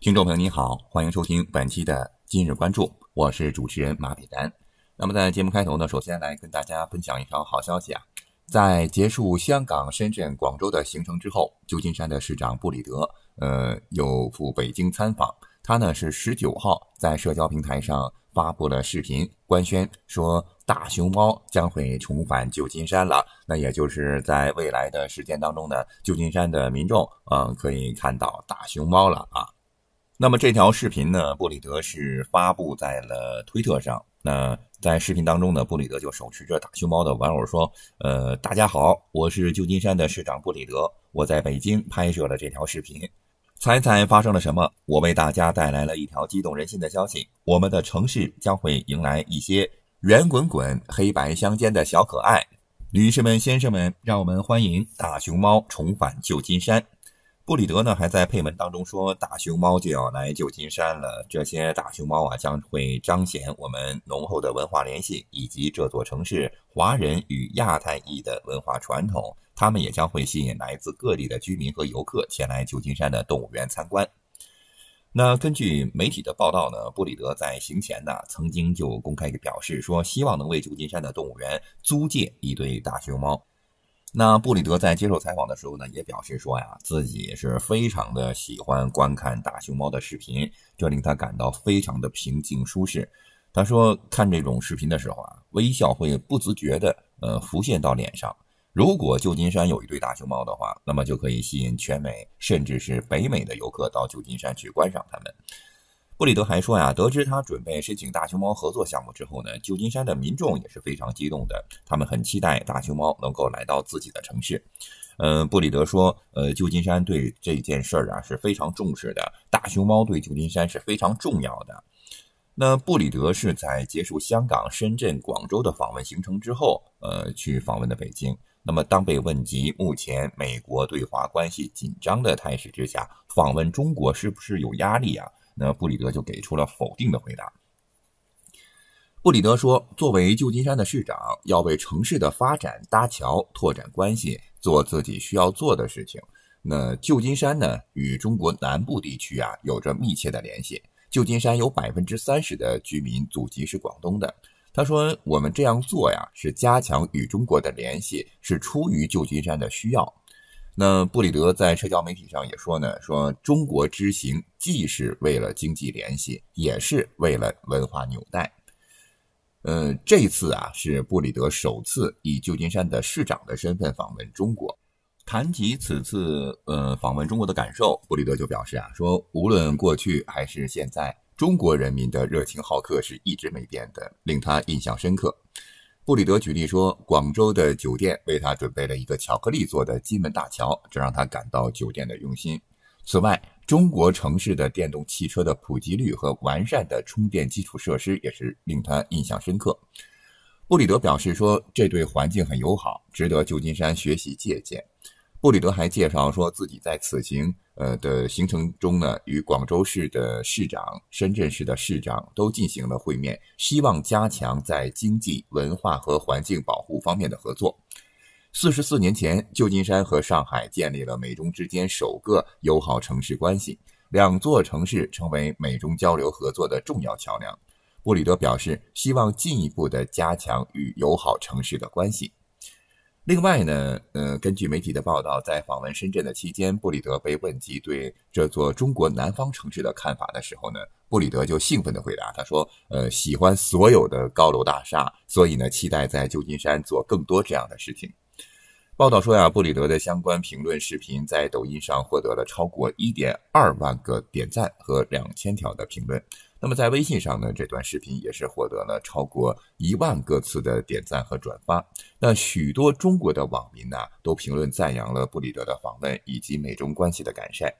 听众朋友，你好，欢迎收听本期的《今日关注》，我是主持人马品丹。那么，在节目开头呢，首先来跟大家分享一条好消息啊！在结束香港、深圳、广州的行程之后，旧金山的市长布里德，呃，又赴北京参访。他呢是十九号在社交平台上发布了视频，官宣说大熊猫将会重返旧金山了。那也就是在未来的时间当中呢，旧金山的民众，嗯，可以看到大熊猫了啊！那么这条视频呢，布里德是发布在了推特上。那在视频当中呢，布里德就手持着大熊猫的玩偶说：“呃，大家好，我是旧金山的市长布里德，我在北京拍摄了这条视频。猜猜发生了什么？我为大家带来了一条激动人心的消息：我们的城市将会迎来一些圆滚滚、黑白相间的小可爱。女士们、先生们，让我们欢迎大熊猫重返旧金山。”布里德呢，还在配文当中说：“大熊猫就要来旧金山了。这些大熊猫啊，将会彰显我们浓厚的文化联系以及这座城市华人与亚太裔的文化传统。他们也将会吸引来自各地的居民和游客前来旧金山的动物园参观。”那根据媒体的报道呢，布里德在行前呢，曾经就公开表示说，希望能为旧金山的动物园租借一对大熊猫。那布里德在接受采访的时候呢，也表示说呀，自己是非常的喜欢观看大熊猫的视频，这令他感到非常的平静舒适。他说，看这种视频的时候啊，微笑会不自觉的呃浮现到脸上。如果旧金山有一对大熊猫的话，那么就可以吸引全美甚至是北美的游客到旧金山去观赏它们。布里德还说呀，得知他准备申请大熊猫合作项目之后呢，旧金山的民众也是非常激动的，他们很期待大熊猫能够来到自己的城市。呃，布里德说，呃，旧金山对这件事儿啊是非常重视的，大熊猫对旧金山是非常重要的。那布里德是在结束香港、深圳、广州的访问行程之后，呃，去访问的北京。那么，当被问及目前美国对华关系紧张的态势之下，访问中国是不是有压力啊？那布里德就给出了否定的回答。布里德说：“作为旧金山的市长，要为城市的发展搭桥、拓展关系，做自己需要做的事情。那旧金山呢，与中国南部地区啊有着密切的联系。旧金山有百分之三十的居民祖籍是广东的。他说：我们这样做呀，是加强与中国的联系，是出于旧金山的需要。”那布里德在社交媒体上也说呢，说中国之行既是为了经济联系，也是为了文化纽带。呃，这次啊是布里德首次以旧金山的市长的身份访问中国。谈及此次呃访问中国的感受，布里德就表示啊，说无论过去还是现在，中国人民的热情好客是一直没变的，令他印象深刻。布里德举例说，广州的酒店为他准备了一个巧克力做的金门大桥，这让他感到酒店的用心。此外，中国城市的电动汽车的普及率和完善的充电基础设施也是令他印象深刻。布里德表示说，这对环境很友好，值得旧金山学习借鉴。布里德还介绍说，自己在此行呃的行程中呢，与广州市的市长、深圳市的市长都进行了会面，希望加强在经济、文化和环境保护方面的合作。四十四年前，旧金山和上海建立了美中之间首个友好城市关系，两座城市成为美中交流合作的重要桥梁。布里德表示，希望进一步的加强与友好城市的关系。另外呢，嗯，根据媒体的报道，在访问深圳的期间，布里德被问及对这座中国南方城市的看法的时候呢，布里德就兴奋地回答，他说，呃，喜欢所有的高楼大厦，所以呢，期待在旧金山做更多这样的事情。报道说呀，布里德的相关评论视频在抖音上获得了超过一点二万个点赞和两千条的评论。那么在微信上呢，这段视频也是获得了超过一万个次的点赞和转发。那许多中国的网民呢，都评论赞扬了布里德的访问以及美中关系的改善。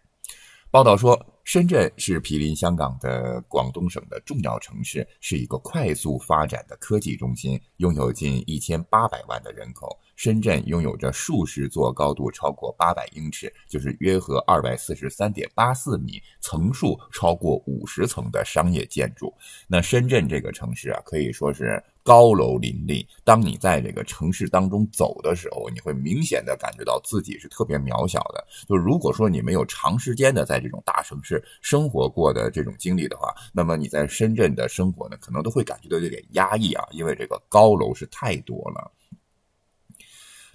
报道说，深圳是毗邻香港的广东省的重要城市，是一个快速发展的科技中心，拥有近一千八百万的人口。深圳拥有着数十座高度超过八百英尺，就是约合二百四十三点八四米，层数超过五十层的商业建筑。那深圳这个城市啊，可以说是高楼林立。当你在这个城市当中走的时候，你会明显的感觉到自己是特别渺小的。就如果说你没有长时间的在这种大城市生活过的这种经历的话，那么你在深圳的生活呢，可能都会感觉到有点压抑啊，因为这个高楼是太多了。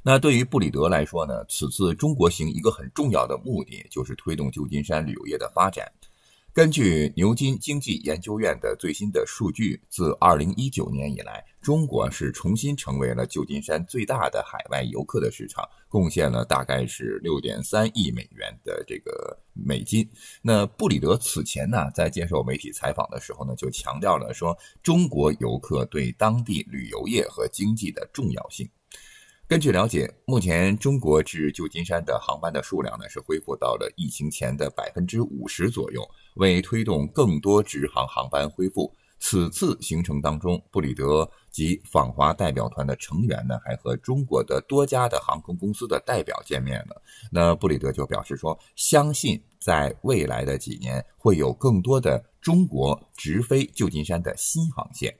那对于布里德来说呢，此次中国行一个很重要的目的就是推动旧金山旅游业的发展。根据牛津经济研究院的最新的数据，自二零一九年以来，中国是重新成为了旧金山最大的海外游客的市场，贡献了大概是六点三亿美元的这个美金。那布里德此前呢在接受媒体采访的时候呢，就强调了说，中国游客对当地旅游业和经济的重要性。根据了解，目前中国至旧金山的航班的数量呢是恢复到了疫情前的百分之五十左右。为推动更多直航航班恢复，此次行程当中，布里德及访华代表团的成员呢还和中国的多家的航空公司的代表见面了。那布里德就表示说，相信在未来的几年会有更多的中国直飞旧金山的新航线。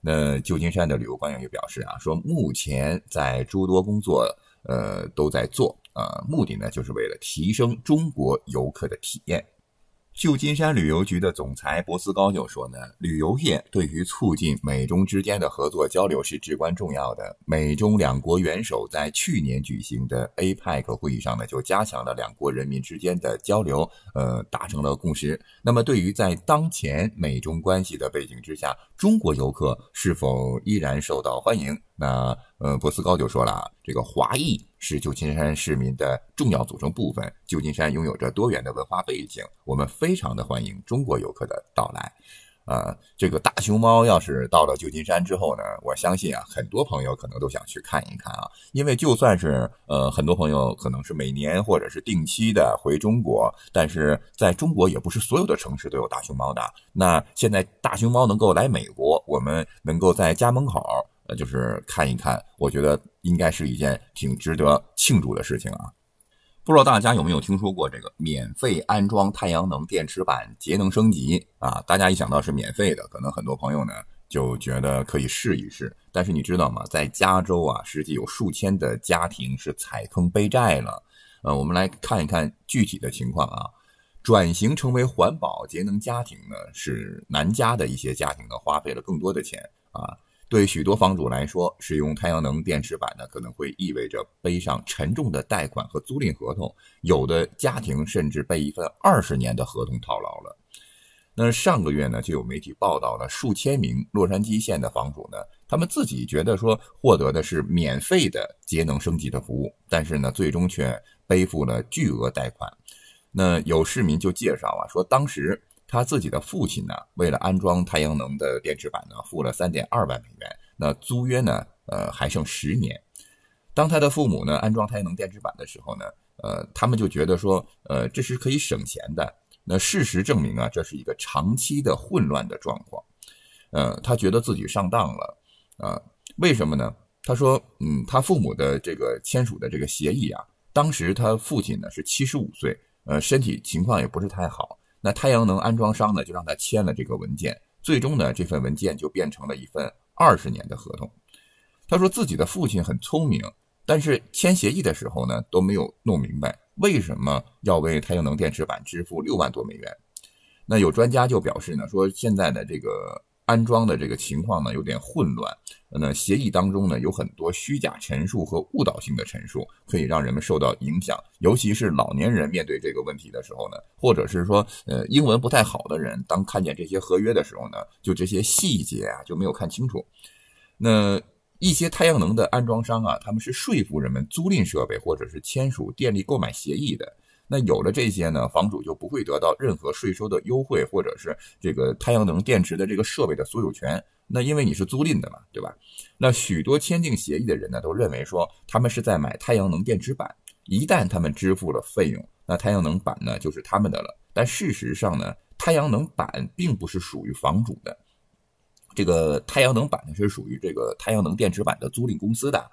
那旧金山的旅游官员也表示啊，说目前在诸多工作，呃，都在做，啊，目的呢，就是为了提升中国游客的体验。旧金山旅游局的总裁博斯高就说呢，旅游业对于促进美中之间的合作交流是至关重要的。美中两国元首在去年举行的 APEC 会议上呢，就加强了两国人民之间的交流，呃，达成了共识。那么，对于在当前美中关系的背景之下，中国游客是否依然受到欢迎？那呃，博斯高就说了啊，这个华裔是旧金山市民的重要组成部分。旧金山拥有着多元的文化背景，我们非常的欢迎中国游客的到来。啊，这个大熊猫要是到了旧金山之后呢，我相信啊，很多朋友可能都想去看一看啊，因为就算是呃，很多朋友可能是每年或者是定期的回中国，但是在中国也不是所有的城市都有大熊猫的。那现在大熊猫能够来美国，我们能够在家门口。呃，就是看一看，我觉得应该是一件挺值得庆祝的事情啊。不知道大家有没有听说过这个免费安装太阳能电池板节能升级啊？大家一想到是免费的，可能很多朋友呢就觉得可以试一试。但是你知道吗？在加州啊，实际有数千的家庭是踩坑背债了。呃，我们来看一看具体的情况啊。转型成为环保节能家庭呢，是南加的一些家庭呢花费了更多的钱啊。对许多房主来说，使用太阳能电池板呢，可能会意味着背上沉重的贷款和租赁合同。有的家庭甚至被一份二十年的合同套牢了。那上个月呢，就有媒体报道了数千名洛杉矶县的房主呢，他们自己觉得说获得的是免费的节能升级的服务，但是呢，最终却背负了巨额贷款。那有市民就介绍啊，说，当时。他自己的父亲呢，为了安装太阳能的电池板呢，付了三点二万美元。那租约呢，呃，还剩十年。当他的父母呢安装太阳能电池板的时候呢，呃，他们就觉得说，呃，这是可以省钱的。那事实证明啊，这是一个长期的混乱的状况。呃，他觉得自己上当了。呃，为什么呢？他说，嗯，他父母的这个签署的这个协议啊，当时他父亲呢是七十五岁，呃，身体情况也不是太好。那太阳能安装商呢，就让他签了这个文件。最终呢，这份文件就变成了一份二十年的合同。他说自己的父亲很聪明，但是签协议的时候呢，都没有弄明白为什么要为太阳能电池板支付六万多美元。那有专家就表示呢，说现在的这个。安装的这个情况呢，有点混乱。那协议当中呢，有很多虚假陈述和误导性的陈述，可以让人们受到影响。尤其是老年人面对这个问题的时候呢，或者是说，呃，英文不太好的人，当看见这些合约的时候呢，就这些细节啊，就没有看清楚。那一些太阳能的安装商啊，他们是说服人们租赁设备，或者是签署电力购买协议的。那有了这些呢，房主就不会得到任何税收的优惠，或者是这个太阳能电池的这个设备的所有权。那因为你是租赁的嘛，对吧？那许多签订协议的人呢，都认为说他们是在买太阳能电池板。一旦他们支付了费用，那太阳能板呢就是他们的了。但事实上呢，太阳能板并不是属于房主的。这个太阳能板呢是属于这个太阳能电池板的租赁公司的。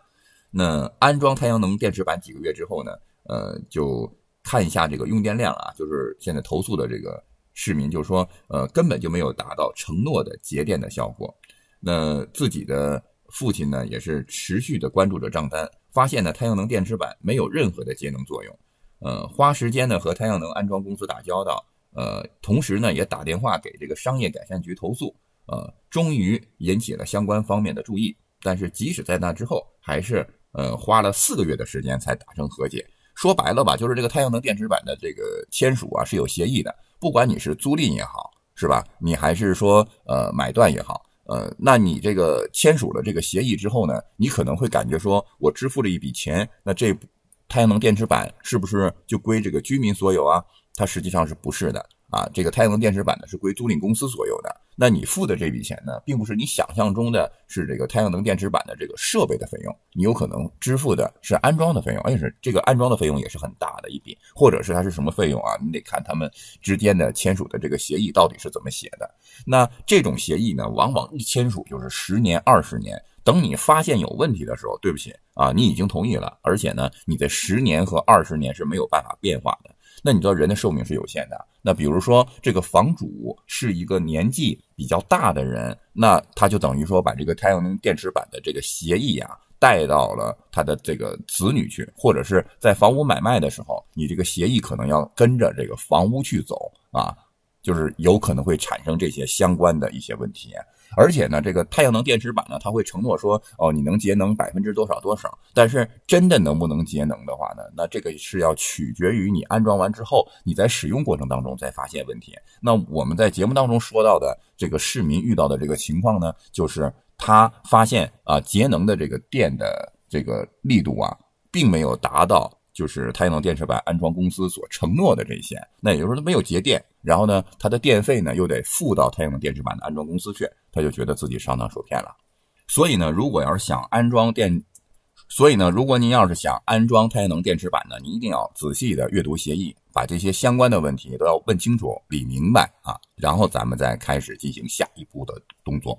那安装太阳能电池板几个月之后呢，呃就。看一下这个用电量啊，就是现在投诉的这个市民，就是说，呃，根本就没有达到承诺的节电的效果。那自己的父亲呢，也是持续的关注着账单，发现呢太阳能电池板没有任何的节能作用。呃，花时间呢和太阳能安装公司打交道，呃，同时呢也打电话给这个商业改善局投诉，呃，终于引起了相关方面的注意。但是即使在那之后，还是呃花了四个月的时间才达成和解。说白了吧，就是这个太阳能电池板的这个签署啊是有协议的，不管你是租赁也好，是吧？你还是说呃买断也好，呃，那你这个签署了这个协议之后呢，你可能会感觉说我支付了一笔钱，那这太阳能电池板是不是就归这个居民所有啊？它实际上是不是的啊？这个太阳能电池板呢是归租赁公司所有的。那你付的这笔钱呢，并不是你想象中的，是这个太阳能电池板的这个设备的费用，你有可能支付的是安装的费用，而且是这个安装的费用也是很大的一笔，或者是它是什么费用啊？你得看他们之间的签署的这个协议到底是怎么写的。那这种协议呢，往往一签署就是十年、二十年，等你发现有问题的时候，对不起啊，你已经同意了，而且呢，你的十年和二十年是没有办法变化的。那你知道人的寿命是有限的。那比如说，这个房主是一个年纪比较大的人，那他就等于说把这个太阳能电池板的这个协议啊。带到了他的这个子女去，或者是在房屋买卖的时候，你这个协议可能要跟着这个房屋去走啊，就是有可能会产生这些相关的一些问题。而且呢，这个太阳能电池板呢，它会承诺说，哦，你能节能百分之多少多少。但是真的能不能节能的话呢？那这个是要取决于你安装完之后，你在使用过程当中再发现问题。那我们在节目当中说到的这个市民遇到的这个情况呢，就是他发现啊节能的这个电的这个力度啊，并没有达到就是太阳能电池板安装公司所承诺的这些。那也就是说他没有节电，然后呢他的电费呢又得付到太阳能电池板的安装公司去，他就觉得自己上当受骗了。所以呢，如果要是想安装电，所以呢，如果您要是想安装太阳能电池板呢，你一定要仔细的阅读协议，把这些相关的问题都要问清楚、理明白啊，然后咱们再开始进行下一步的动作。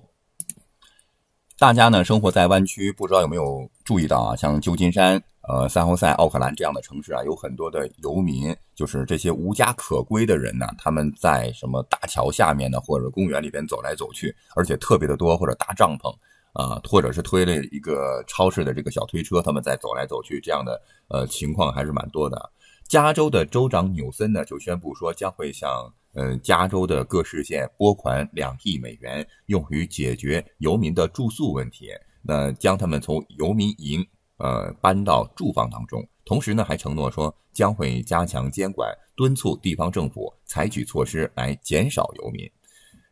大家呢生活在湾区，不知道有没有注意到啊？像旧金山、呃、塞后塞、奥克兰这样的城市啊，有很多的游民，就是这些无家可归的人呢，他们在什么大桥下面呢，或者公园里边走来走去，而且特别的多，或者搭帐篷。啊，或者是推了一个超市的这个小推车，他们在走来走去，这样的呃情况还是蛮多的。加州的州长纽森呢就宣布说，将会向嗯加州的各市县拨款两亿美元，用于解决游民的住宿问题，那将他们从游民营呃搬到住房当中。同时呢，还承诺说将会加强监管，敦促地方政府采取措施来减少游民。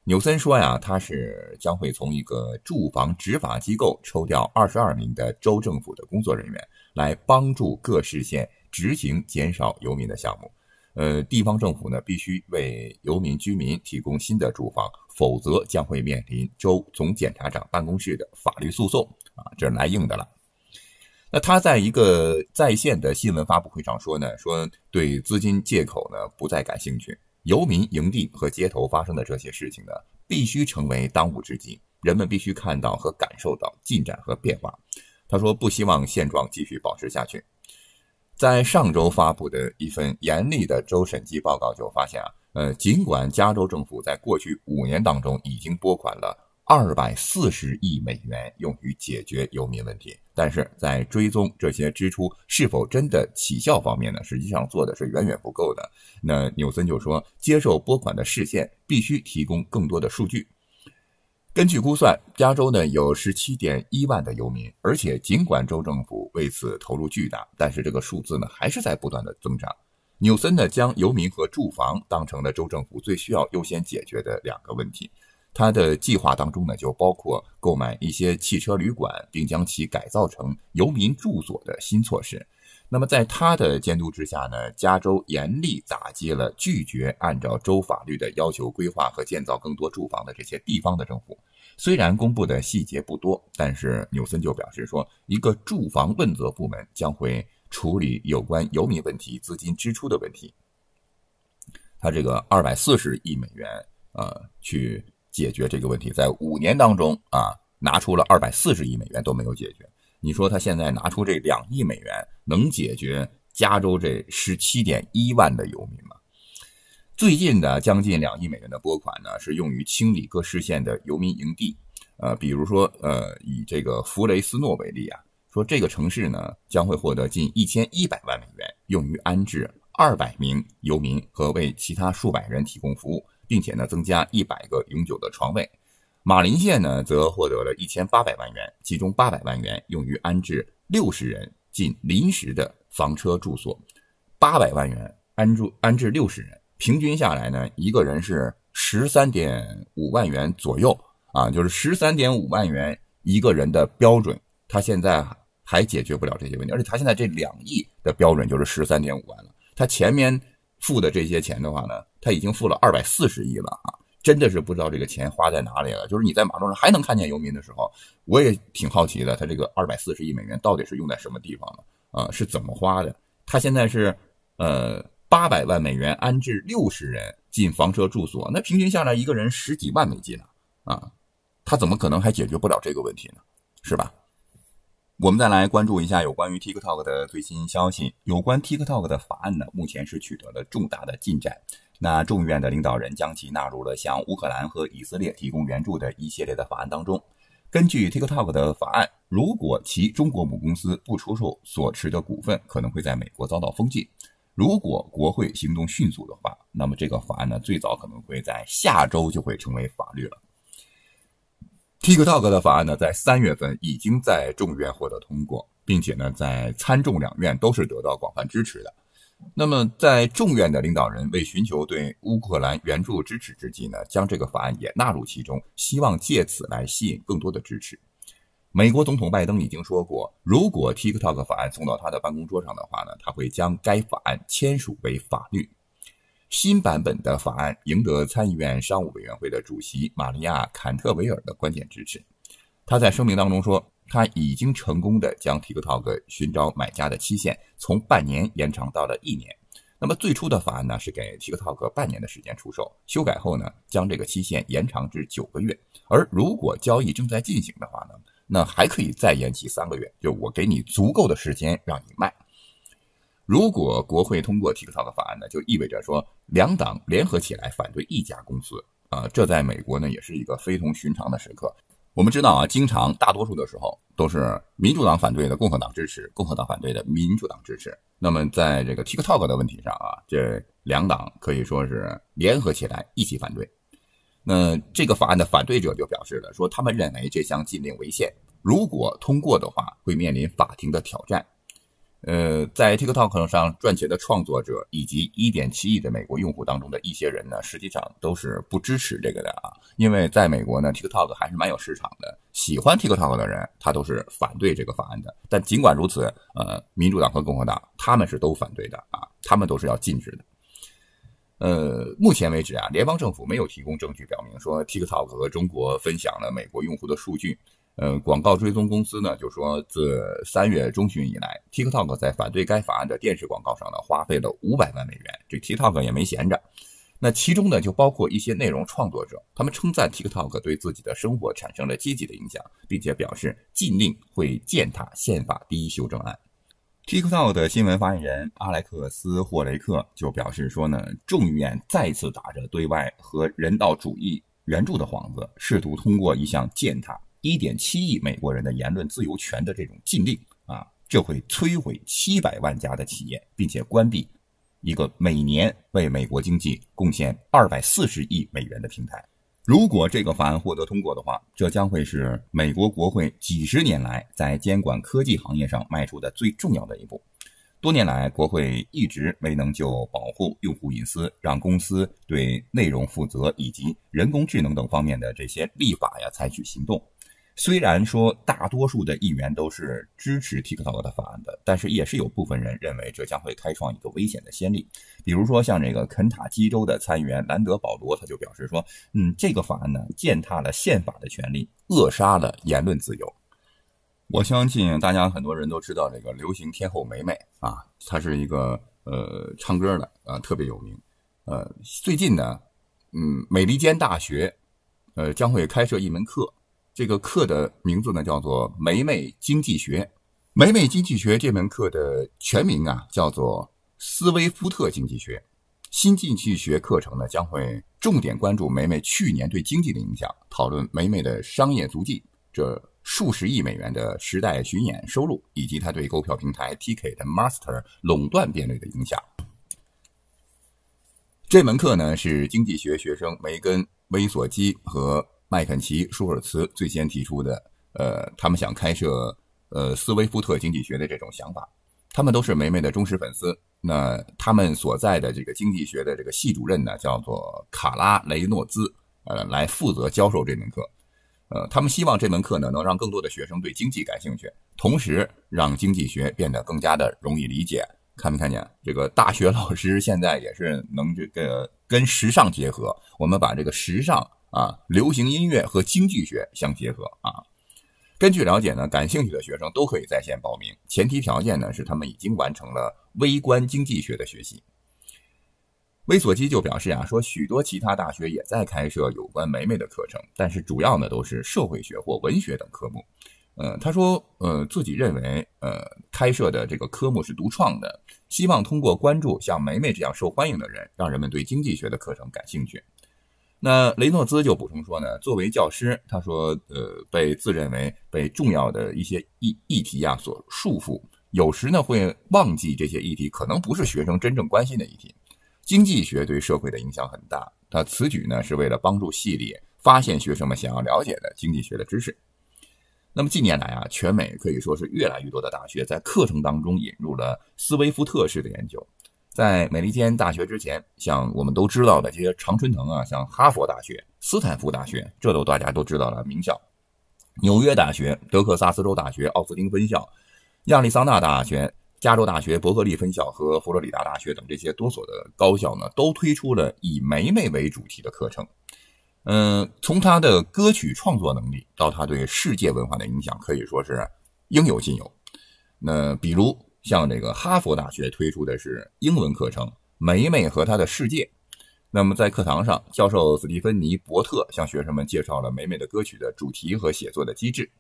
纽森说呀，他是将会从一个住房执法机构抽调二十二名的州政府的工作人员，来帮助各市县执行减少游民的项目。呃，地方政府呢必须为游民居民提供新的住房，否则将会面临州总检察长办公室的法律诉讼啊，这是来硬的了。那他在一个在线的新闻发布会上说呢，说对资金借口呢不再感兴趣。游民营地和街头发生的这些事情呢，必须成为当务之急。人们必须看到和感受到进展和变化。他说不希望现状继续保持下去。在上周发布的一份严厉的州审计报告就发现啊，呃，尽管加州政府在过去五年当中已经拨款了。二百四十亿美元用于解决游民问题，但是在追踪这些支出是否真的起效方面呢？实际上做的是远远不够的。那纽森就说，接受拨款的市县必须提供更多的数据。根据估算，加州呢有十七点一万的游民，而且尽管州政府为此投入巨大，但是这个数字呢还是在不断的增长。纽森呢将游民和住房当成了州政府最需要优先解决的两个问题。他的计划当中呢，就包括购买一些汽车旅馆，并将其改造成游民住所的新措施。那么，在他的监督之下呢，加州严厉打击了拒绝按照州法律的要求规划和建造更多住房的这些地方的政府。虽然公布的细节不多，但是纽森就表示说，一个住房问责部门将会处理有关游民问题资金支出的问题。他这个二百四十亿美元，呃，去。解决这个问题，在五年当中啊，拿出了二百四十亿美元都没有解决。你说他现在拿出这两亿美元，能解决加州这十七点一万的游民吗？最近的将近两亿美元的拨款呢，是用于清理各市县的游民营地。呃，比如说，呃，以这个弗雷斯诺为例啊，说这个城市呢将会获得近一千一百万美元，用于安置二百名游民和为其他数百人提供服务。并且呢，增加一百个永久的床位。马林县呢，则获得了一千八百万元，其中八百万元用于安置六十人进临时的房车住所，八百万元安住安置六十人。平均下来呢，一个人是十三点五万元左右啊，就是十三点五万元一个人的标准。他现在还解决不了这些问题，而且他现在这两亿的标准就是十三点五万了，他前面。付的这些钱的话呢，他已经付了二百四十亿了啊，真的是不知道这个钱花在哪里了。就是你在马路上还能看见游民的时候，我也挺好奇的，他这个二百四十亿美元到底是用在什么地方了啊？是怎么花的？他现在是呃八百万美元安置六十人进房车住所，那平均下来一个人十几万美金了啊，他怎么可能还解决不了这个问题呢？是吧？我们再来关注一下有关于 TikTok 的最新消息。有关 TikTok 的法案呢，目前是取得了重大的进展。那众议院的领导人将其纳入了向乌克兰和以色列提供援助的一系列的法案当中。根据 TikTok 的法案，如果其中国母公司不出售所持的股份，可能会在美国遭到封禁。如果国会行动迅速的话，那么这个法案呢，最早可能会在下周就会成为法律了。TikTok 的法案呢，在三月份已经在众院获得通过，并且呢，在参众两院都是得到广泛支持的。那么，在众院的领导人为寻求对乌克兰援助支持之际呢，将这个法案也纳入其中，希望借此来吸引更多的支持。美国总统拜登已经说过，如果 TikTok 法案送到他的办公桌上的话呢，他会将该法案签署为法律。新版本的法案赢得参议院商务委员会的主席玛利亚·坎特维尔的关键支持。他在声明当中说，他已经成功的将 TikTok 寻找买家的期限从半年延长到了一年。那么最初的法案呢，是给 TikTok 半年的时间出售。修改后呢，将这个期限延长至九个月。而如果交易正在进行的话呢，那还可以再延期三个月。就我给你足够的时间让你卖。如果国会通过 TikTok 的法案呢，就意味着说两党联合起来反对一家公司啊，这在美国呢也是一个非同寻常的时刻。我们知道啊，经常大多数的时候都是民主党反对的，共和党支持；共和党反对的，民主党支持。那么在这个 TikTok 的问题上啊，这两党可以说是联合起来一起反对。那这个法案的反对者就表示了，说他们认为这项禁令违宪，如果通过的话，会面临法庭的挑战。呃，在 TikTok 上赚钱的创作者以及1.7亿的美国用户当中的一些人呢，实际上都是不支持这个的啊。因为在美国呢，TikTok 还是蛮有市场的，喜欢 TikTok 的人他都是反对这个法案的。但尽管如此，呃，民主党和共和党他们是都反对的啊，他们都是要禁止的。呃，目前为止啊，联邦政府没有提供证据表明说 TikTok 和中国分享了美国用户的数据。呃，广告追踪公司呢，就说自三月中旬以来，TikTok 在反对该法案的电视广告上呢，花费了五百万美元。这 TikTok 也没闲着，那其中呢就包括一些内容创作者，他们称赞 TikTok 对自己的生活产生了积极的影响，并且表示禁令会践踏宪法第一修正案。TikTok 的新闻发言人阿莱克斯·霍雷克就表示说呢，众议院再次打着对外和人道主义援助的幌子，试图通过一项践踏。一点七亿美国人的言论自由权的这种禁令啊，这会摧毁七百万家的企业，并且关闭一个每年为美国经济贡献二百四十亿美元的平台。如果这个法案获得通过的话，这将会是美国国会几十年来在监管科技行业上迈出的最重要的一步。多年来，国会一直没能就保护用户隐私、让公司对内容负责以及人工智能等方面的这些立法呀采取行动。虽然说大多数的议员都是支持 TikTok 的法案的，但是也是有部分人认为这将会开创一个危险的先例。比如说，像这个肯塔基州的参议员兰德保罗，他就表示说：“嗯，这个法案呢，践踏了宪法的权利，扼杀了言论自由。”我相信大家很多人都知道这个流行天后梅梅啊，她是一个呃唱歌的啊，特别有名。呃，最近呢，嗯，美利坚大学呃将会开设一门课。这个课的名字呢，叫做《梅梅经济学》。《梅梅经济学》这门课的全名啊，叫做《斯威夫特经济学》。新经济学课程呢，将会重点关注梅梅去年对经济的影响，讨论梅梅的商业足迹，这数十亿美元的时代巡演收入，以及他对购票平台 Ticketmaster 垄断地位的影响。这门课呢，是经济学学生梅根·威索基和。麦肯齐、舒尔茨最先提出的，呃，他们想开设呃斯威夫特经济学的这种想法，他们都是梅梅的忠实粉丝。那他们所在的这个经济学的这个系主任呢，叫做卡拉雷诺兹，呃，来负责教授这门课。呃，他们希望这门课呢，能让更多的学生对经济感兴趣，同时让经济学变得更加的容易理解。看没看见？这个大学老师现在也是能这个跟时尚结合，我们把这个时尚。啊，流行音乐和经济学相结合啊！根据了解呢，感兴趣的学生都可以在线报名，前提条件呢是他们已经完成了微观经济学的学习。威索基就表示啊，说许多其他大学也在开设有关梅梅的课程，但是主要呢都是社会学或文学等科目。呃，他说，呃，自己认为，呃，开设的这个科目是独创的，希望通过关注像梅梅这样受欢迎的人，让人们对经济学的课程感兴趣。那雷诺兹就补充说呢，作为教师，他说，呃，被自认为被重要的一些议议题啊所束缚，有时呢会忘记这些议题可能不是学生真正关心的议题。经济学对社会的影响很大，他此举呢是为了帮助系里发现学生们想要了解的经济学的知识。那么近年来啊，全美可以说是越来越多的大学在课程当中引入了斯威夫特式的研究。在美利坚大学之前，像我们都知道的这些常春藤啊，像哈佛大学、斯坦福大学，这都大家都知道的名校。纽约大学、德克萨斯州大学奥斯汀分校、亚利桑那大学、加州大学伯克利分校和佛罗里达大学等这些多所的高校呢，都推出了以梅梅为主题的课程。嗯，从他的歌曲创作能力到他对世界文化的影响，可以说是应有尽有。那比如，像这个哈佛大学推出的是英文课程《梅梅和他的世界》。那么在课堂上，教授斯蒂芬妮·伯特向学生们介绍了梅梅的歌曲的主题和写作的机制。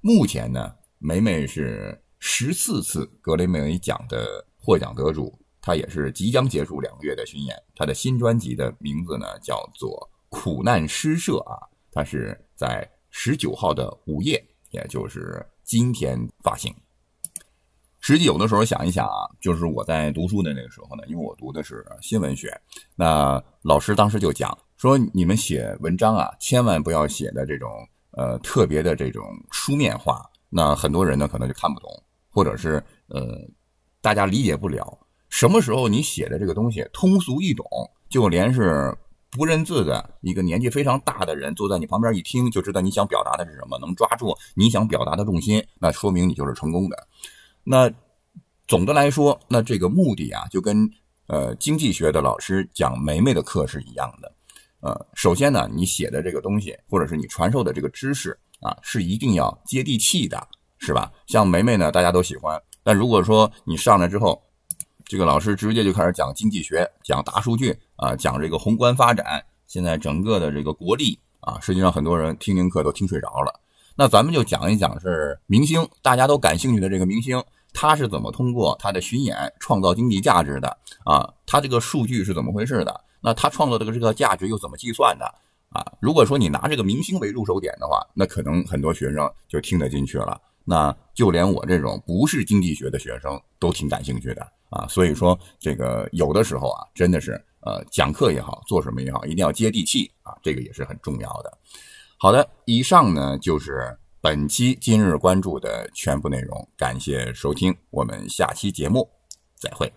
目前呢，梅梅是十四次格雷美奖的获奖得主，她也是即将结束两个月的巡演。她的新专辑的名字呢叫做《苦难诗社》啊，它是在十九号的午夜，也就是今天发行。实际有的时候想一想啊，就是我在读书的那个时候呢，因为我读的是新闻学，那老师当时就讲说，你们写文章啊，千万不要写的这种呃特别的这种书面化，那很多人呢可能就看不懂，或者是呃大家理解不了。什么时候你写的这个东西通俗易懂，就连是不认字的一个年纪非常大的人坐在你旁边一听就知道你想表达的是什么，能抓住你想表达的重心，那说明你就是成功的。那总的来说，那这个目的啊，就跟呃经济学的老师讲梅梅的课是一样的。呃，首先呢，你写的这个东西，或者是你传授的这个知识啊，是一定要接地气的，是吧？像梅梅呢，大家都喜欢。但如果说你上来之后，这个老师直接就开始讲经济学、讲大数据啊，讲这个宏观发展，现在整个的这个国力啊，实际上很多人听听课都听睡着了。那咱们就讲一讲是明星，大家都感兴趣的这个明星。他是怎么通过他的巡演创造经济价值的？啊，他这个数据是怎么回事的？那他创造的这个价值又怎么计算的？啊，如果说你拿这个明星为入手点的话，那可能很多学生就听得进去了。那就连我这种不是经济学的学生都挺感兴趣的啊。所以说，这个有的时候啊，真的是呃，讲课也好，做什么也好，一定要接地气啊，这个也是很重要的。好的，以上呢就是。本期今日关注的全部内容，感谢收听，我们下期节目再会。